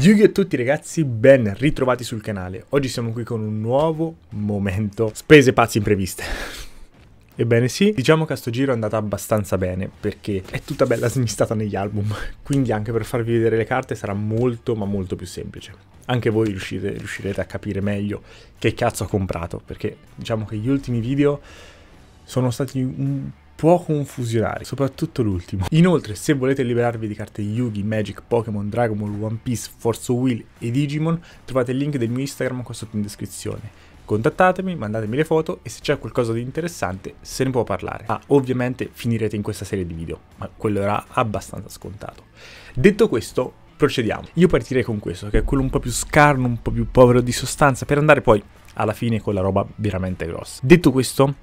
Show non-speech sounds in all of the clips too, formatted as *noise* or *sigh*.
Yugi a tutti ragazzi, ben ritrovati sul canale. Oggi siamo qui con un nuovo momento. Spese pazze impreviste. *laughs* Ebbene sì, diciamo che a sto giro è andata abbastanza bene perché è tutta bella smistata negli album, *laughs* quindi anche per farvi vedere le carte sarà molto ma molto più semplice. Anche voi riuscite, riuscirete a capire meglio che cazzo ho comprato perché diciamo che gli ultimi video sono stati un può confusionare, soprattutto l'ultimo. Inoltre, se volete liberarvi di carte Yugi, Magic, Pokémon, Dragon Ball, One Piece, Force Will e Digimon, trovate il link del mio Instagram qua sotto in descrizione. Contattatemi, mandatemi le foto e se c'è qualcosa di interessante se ne può parlare. Ma ah, ovviamente finirete in questa serie di video, ma quello era abbastanza scontato. Detto questo, procediamo. Io partirei con questo, che è quello un po' più scarno, un po' più povero di sostanza, per andare poi alla fine con la roba veramente grossa. Detto questo,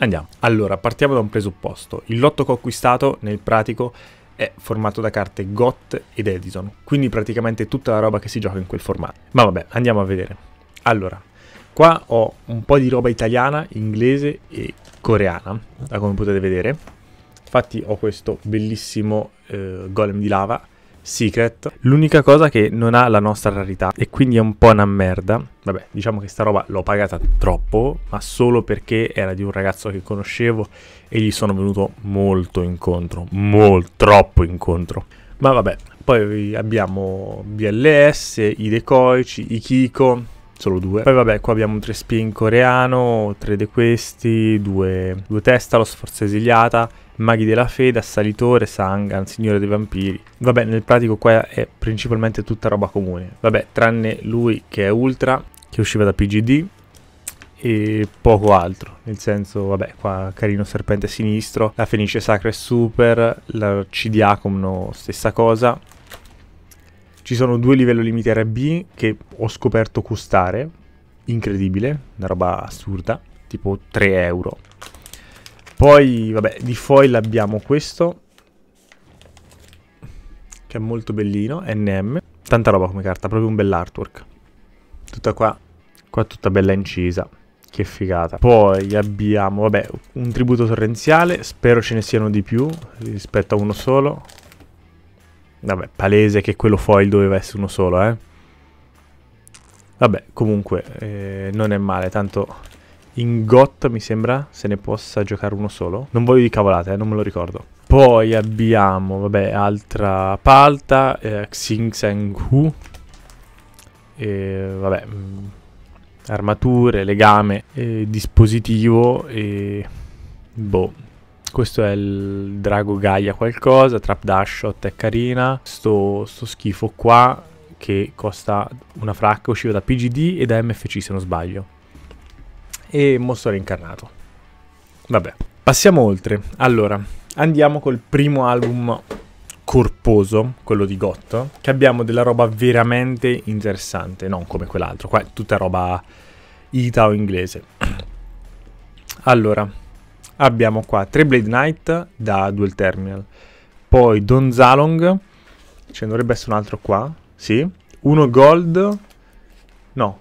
Andiamo. Allora, partiamo da un presupposto. Il lotto che ho acquistato, nel pratico, è formato da carte GOT ed Edison, quindi praticamente tutta la roba che si gioca in quel formato. Ma vabbè, andiamo a vedere. Allora, qua ho un po' di roba italiana, inglese e coreana, da come potete vedere. Infatti ho questo bellissimo eh, golem di lava, Secret. L'unica cosa che non ha la nostra rarità e quindi è un po' una merda. Vabbè, diciamo che sta roba l'ho pagata troppo, ma solo perché era di un ragazzo che conoscevo e gli sono venuto molto incontro, molto troppo incontro. Ma vabbè, poi abbiamo BLS, i Decoici, i Kiko, solo due. Poi vabbè, qua abbiamo un 3 spin coreano, tre di questi, due, due testa, lo sforza esiliata Maghi della Fede, Assalitore, Sangan, Signore dei Vampiri. Vabbè, nel pratico qua è principalmente tutta roba comune. Vabbè, tranne lui che è Ultra, che usciva da PGD, e poco altro. Nel senso, vabbè, qua carino serpente sinistro, la Fenice Sacra è super, la Cidiacomno stessa cosa. Ci sono due livelli limite RB che ho scoperto costare, incredibile, una roba assurda, tipo 3 euro. Poi, vabbè, di foil abbiamo questo. Che è molto bellino, NM. Tanta roba come carta, proprio un bell'artwork. Tutta qua, qua tutta bella incisa. Che figata. Poi abbiamo, vabbè, un tributo torrenziale. Spero ce ne siano di più rispetto a uno solo. Vabbè, palese che quello foil doveva essere uno solo, eh. Vabbè, comunque, eh, non è male. Tanto in GOT mi sembra se ne possa giocare uno solo. Non voglio di cavolate, eh, non me lo ricordo. Poi abbiamo, vabbè, altra palta, eh, Xing Seng Hu. E, vabbè, mh, mm, armature, legame, eh, dispositivo e... Boh, questo è il Drago Gaia qualcosa, Trap Dashot è carina, sto, sto schifo qua che costa una fracca, usciva da PGD e da MFC se non sbaglio e mostro reincarnato. Vabbè, passiamo oltre. Allora, andiamo col primo album corposo, quello di Gotto, che abbiamo della roba veramente interessante, non come quell'altro, qua è tutta roba ita o inglese. *clears throat* Allora, abbiamo qua tre Blade Knight da Dual Terminal, poi Don Zalong, ce ne dovrebbe essere un altro qua, sì, uno Gold, no,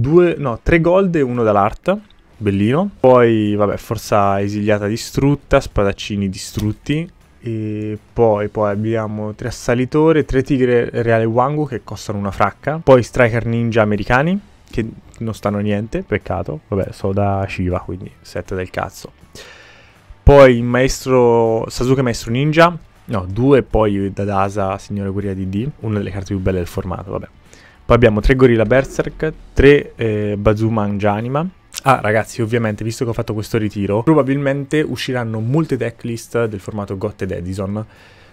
due, no, tre gold e uno dall'art. Bellino. Poi, vabbè, forza esiliata distrutta, spadaccini distrutti. E poi, poi abbiamo tre assalitore, tre tigre reale Wangu che costano una fracca. Poi striker ninja americani che non stanno niente, peccato. Vabbè, sono da Shiva, quindi 7 del cazzo. Poi maestro Sasuke maestro ninja. No, due, poi Dadasa, signore guerriera di D, una delle carte più belle del formato, vabbè. Poi abbiamo tre Gorilla Berserk, tre eh, Bazuma Angianima. Ah ragazzi, ovviamente, visto che ho fatto questo ritiro, probabilmente usciranno molte decklist del formato Got ed Edison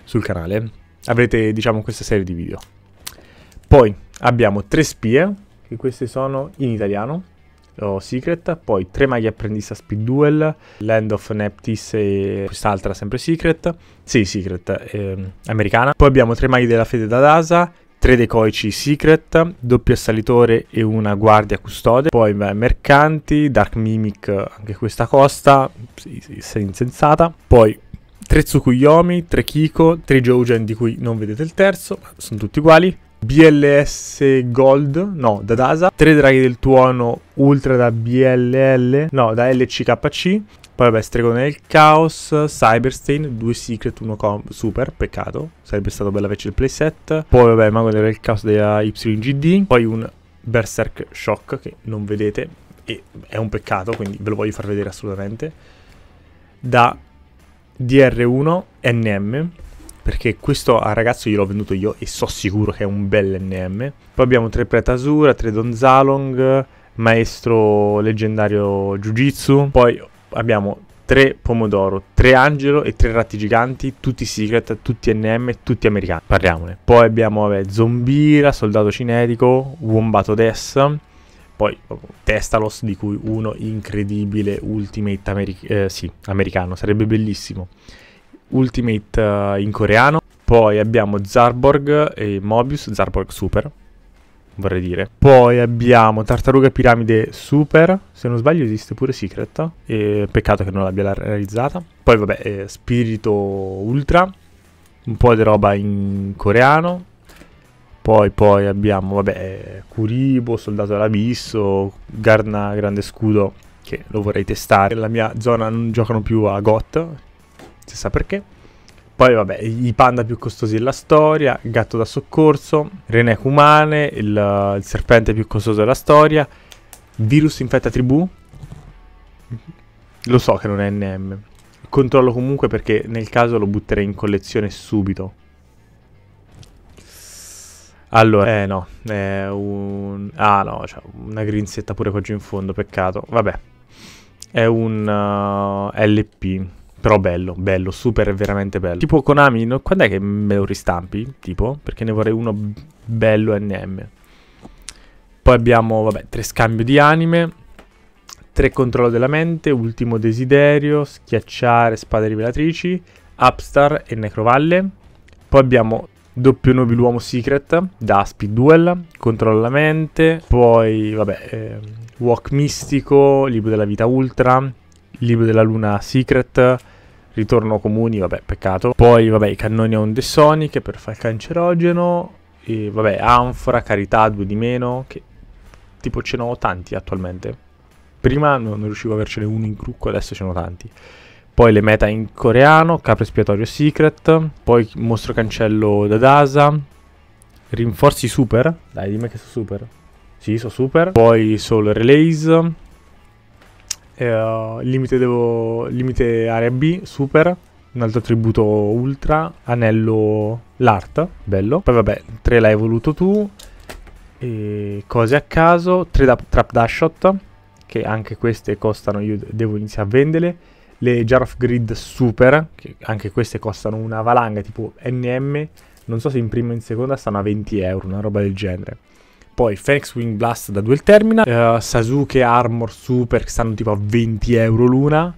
sul canale. Avrete, diciamo, questa serie di video. Poi abbiamo tre spie, che queste sono in italiano, o Secret, poi tre maglie apprendista Speed Duel, Land of Neptis e quest'altra sempre Secret, sì Secret, eh, americana. Poi abbiamo tre maglie della fede da d'Adasa, 3 decoici secret, doppio assalitore e una guardia custode, poi beh, mercanti, dark mimic, anche questa costa, insensata, poi 3 Tsukuyomi, 3 Kiko, 3 Jojen di cui non vedete il terzo, sono tutti uguali, BLS Gold, no, da DASA, 3 draghi del tuono ultra da BLL, no, da LCKC, poi vabbè, Stregone del Caos, Cyberstein, 2 Secret, 1 Comp, super, peccato, sarebbe stato bella invece il playset, poi vabbè, Mago del Caos della YGD, poi un Berserk Shock che non vedete e è un peccato, quindi ve lo voglio far vedere assolutamente, da DR1 NM, perché questo al ragazzo gliel'ho venduto io e so sicuro che è un bel NM. Poi abbiamo tre Pretasura, tre Donzalong, maestro leggendario Jiu-Jitsu, poi abbiamo tre Pomodoro, tre Angelo e tre Ratti Giganti, tutti Secret, tutti NM, tutti americani, parliamone. Poi abbiamo vabbè, Zombira, Soldato Cinetico, Wombato Death. poi Testalos di cui uno incredibile Ultimate ameri- eh, sì, americano, sarebbe bellissimo. Ultimate uh, in coreano. Poi abbiamo Zarborg e Mobius, Zarborg Super, vorrei dire. Poi abbiamo Tartaruga Piramide Super, se non sbaglio esiste pure Secret, e peccato che non l'abbia realizzata. Poi vabbè, eh, Spirito Ultra, un po' di roba in coreano. Poi, poi abbiamo, vabbè, Kuribo, Soldato all'Abisso, Garna Grande Scudo, che lo vorrei testare. Nella mia zona non giocano più a GOT, si sa perché. Poi vabbè, i panda più costosi della storia, il gatto da soccorso, rene Kumane, il, il serpente più costoso della storia, virus infetta tribù. Lo so che non è NM. Controllo comunque perché nel caso lo butterei in collezione subito. Allora, eh no, è un... Ah no, c'è una grinzetta pure qua giù in fondo, peccato. Vabbè, è un uh, eh, LP. Però bello, bello, super veramente bello. Tipo Konami, no, quando è che me lo ristampi? Tipo, perché ne vorrei uno bello NM. Poi abbiamo, vabbè, tre scambio di anime, tre controllo della mente, ultimo desiderio, schiacciare spade rivelatrici, Upstar e Necrovalle. Poi abbiamo doppio nobiluomo secret da Speed Duel, controllo della mente, poi, vabbè, eh, Walk mistico, libro della vita ultra, libro della luna secret, Ritorno comuni, vabbè, peccato. Poi, vabbè, i cannoni a onde soniche per far cancerogeno. E, vabbè, anfora, carità, due di meno, che tipo ce n'ho tanti attualmente. Prima non riuscivo a avercene uno in crucco, adesso ce n'ho tanti. Poi le meta in coreano, capro espiatorio secret, poi mostro cancello da Dasa, rinforzi super, dai dimmi che sono super, sì sono super, poi solo release, eh, limite, devo, limite area B, super, un altro attributo ultra, anello l'art, bello. Poi vabbè, 3 l'hai voluto tu, e cose a caso, 3 da, trap dashot, che anche queste costano, io devo iniziare a vendere. Le jar of grid super, che anche queste costano una valanga tipo NM, non so se in prima o in seconda stanno a 20 euro, una roba del genere. Poi Phoenix Wing Blast da Duel Terminal, eh, Sasuke Armor Super che stanno tipo a 20 euro l'una,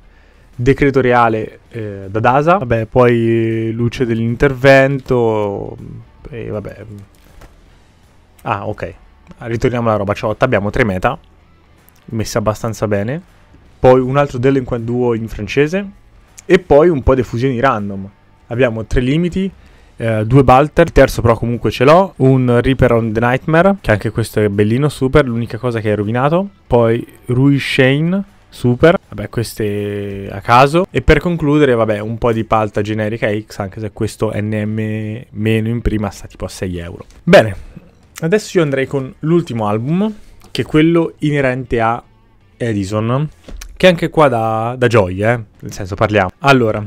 Decreto Reale eh, da Dasa, vabbè, poi eh, Luce dell'Intervento e vabbè... Ah, ok. Ritorniamo alla roba ciotta, abbiamo tre meta, messe abbastanza bene, poi un altro Delinquent Duo in francese e poi un po' di fusioni random. Abbiamo tre limiti, eh, due Balter, il terzo però comunque ce l'ho, un Reaper on the Nightmare, che anche questo è bellino, super, l'unica cosa che hai rovinato, poi Rui Shane, super, vabbè queste a caso, e per concludere vabbè un po' di palta generica X, anche se questo NM- meno in prima sta tipo a 6 euro. Bene, adesso io andrei con l'ultimo album, che è quello inerente a Edison, che anche qua da, da gioia, eh? nel senso parliamo. Allora,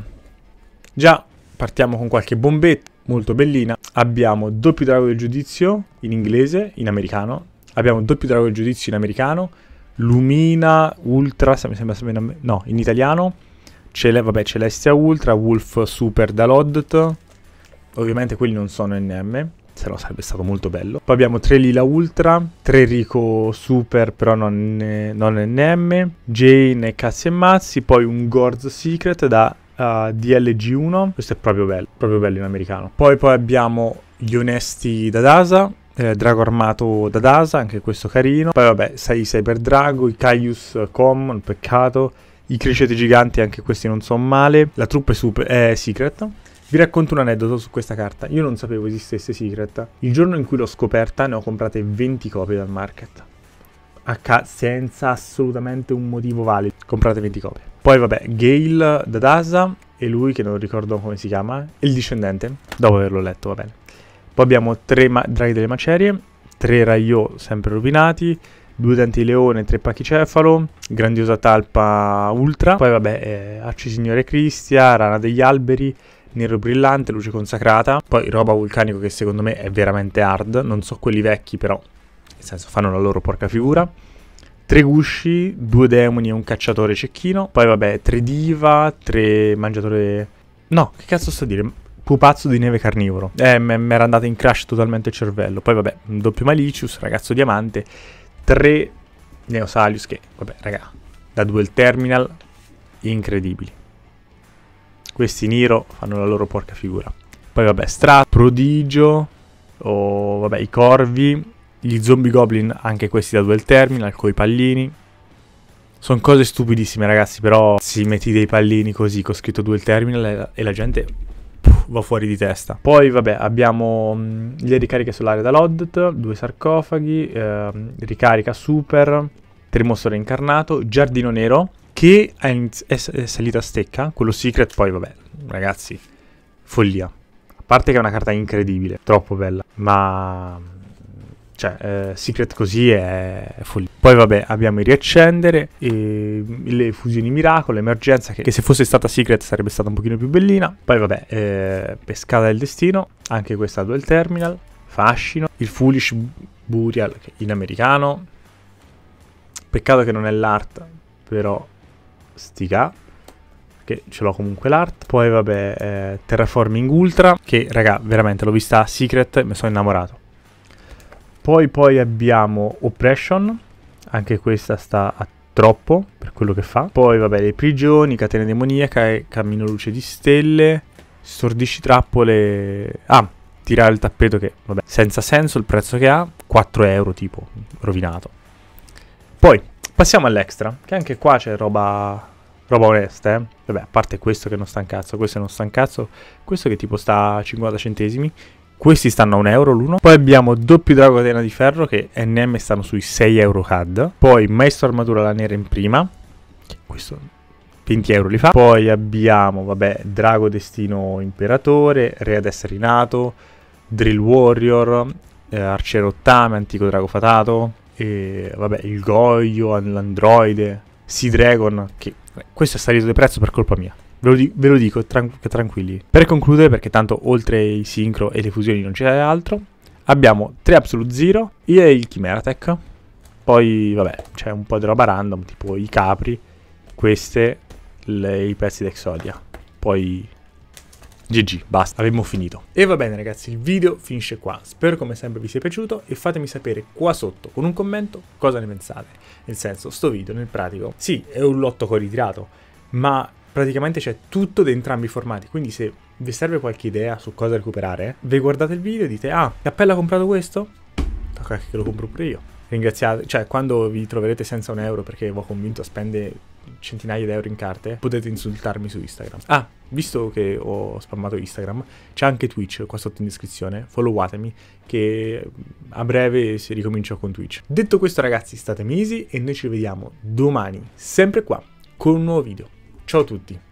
già partiamo con qualche bombetta molto bellina. Abbiamo doppio drago del giudizio in inglese, in americano. Abbiamo doppio drago del giudizio in americano. Lumina Ultra, se mi sembra, sembra no, in italiano. Cele, vabbè, Celestia Ultra, Wolf Super da Lodd. Ovviamente quelli non sono NM, se no sarebbe stato molto bello. Poi abbiamo 3 Lila Ultra, 3 Rico Super però non, non NM, Jane e Cazzi e Mazzi, poi un Gorz Secret da uh, eh, DLG1, questo è proprio bello, proprio bello in americano. Poi, poi abbiamo gli onesti da Dasa, eh, drago armato da Dasa, anche questo carino. Poi vabbè, 6 Cyber drago, i Caius eh, Common, peccato. I Crescete giganti, anche questi non sono male. La truppa è, super, è secret. Vi racconto un aneddoto su questa carta. Io non sapevo esistesse Secret. Il giorno in cui l'ho scoperta ne ho comprate 20 copie dal market. senza assolutamente un motivo valido. Comprate 20 copie. Poi vabbè, Gale Dasa e lui che non ricordo come si chiama, il discendente, dopo averlo letto, va bene. Poi abbiamo tre draghi delle macerie, tre Raio sempre rovinati, due denti di leone, tre pachicefalo, grandiosa talpa ultra, poi vabbè, eh, Acci Signore Cristia, rana degli alberi, nero brillante, luce consacrata, poi roba vulcanico che secondo me è veramente hard, non so quelli vecchi però, nel senso fanno la loro porca figura. Tre gusci, due demoni e un cacciatore cecchino. Poi vabbè, tre diva, tre mangiatore... No, che cazzo sto a dire? Pupazzo di neve carnivoro. Eh, mi era andato in crash totalmente il cervello. Poi vabbè, un doppio Malicius, ragazzo diamante, tre Neosalius che, vabbè, raga, da duel terminal, incredibili. Questi Niro fanno la loro porca figura. Poi vabbè, Strat, Prodigio, o oh, vabbè, i Corvi, gli zombie goblin, anche questi da dual terminal, coi pallini. Sono cose stupidissime ragazzi, però si metti dei pallini così, con scritto dual terminal e la gente puff, va fuori di testa. Poi vabbè, abbiamo mh, mm, le ricariche solari da Loddet, due sarcofaghi, eh, ricarica super, termostore reincarnato, giardino nero, che è, è, è salita a stecca, quello secret, poi vabbè, ragazzi, follia. A parte che è una carta incredibile, troppo bella, ma cioè, eh, Secret così è follia. Poi vabbè, abbiamo il riaccendere, le fusioni miracolo, emergenza che, che, se fosse stata Secret sarebbe stata un pochino più bellina. Poi vabbè, eh, pescata del destino, anche questa dual terminal, fascino, il foolish burial in americano. Peccato che non è l'art, però stica che ce l'ho comunque l'art. Poi vabbè, eh, Terraforming Ultra, che raga, veramente l'ho vista Secret e mi sono innamorato. Poi poi abbiamo Oppression, anche questa sta a troppo per quello che fa. Poi vabbè le prigioni, catena demoniaca e cammino luce di stelle, stordisci trappole... Ah, tirare il tappeto che vabbè, senza senso il prezzo che ha, 4 euro tipo, rovinato. Poi passiamo all'extra, che anche qua c'è roba roba onesta, eh. Vabbè, a parte questo che non sta un cazzo, questo non sta un cazzo, questo che tipo sta a 50 centesimi, questi stanno a 1 euro l'uno. Poi abbiamo doppio drago catena di ferro che NM stanno sui 6 euro CAD. Poi maestro armatura la nera in prima. Questo 20 euro li fa. Poi abbiamo, vabbè, Drago Destino Imperatore, Re ad essere rinato, Drill Warrior, eh, Arciero Ottame, Antico Drago Fatato, e vabbè, il Goyo, l'Androide, Sea Dragon, che questo è salito di prezzo per colpa mia. Ve lo, di- ve lo dico, tran- tranquilli. Per concludere, perché tanto oltre i sincro e le fusioni non c'è altro, abbiamo 3 Absolute Zero e il Chimera Tech. Poi, vabbè, c'è un po' di roba random, tipo i capri, queste, le, i pezzi d'Exodia. Poi GG, basta, abbiamo finito. E va bene ragazzi, il video finisce qua. Spero come sempre vi sia piaciuto e fatemi sapere qua sotto con un commento cosa ne pensate. Nel senso, sto video nel pratico, sì, è un lotto che ho ritirato, ma praticamente c'è tutto da entrambi i formati, quindi se vi serve qualche idea su cosa recuperare, vi guardate il video e dite ah, Cappella ha comprato questo? Tocca che lo compro pure io. Ringraziate, cioè quando vi troverete senza un euro perché vi ho convinto a spendere centinaia di euro in carte, potete insultarmi su Instagram. Ah, visto che ho spammato Instagram, c'è anche Twitch qua sotto in descrizione, followatemi che a breve si ricomincia con Twitch. Detto questo ragazzi, state misi e noi ci vediamo domani, sempre qua, con un nuovo video. Ciao a tutti.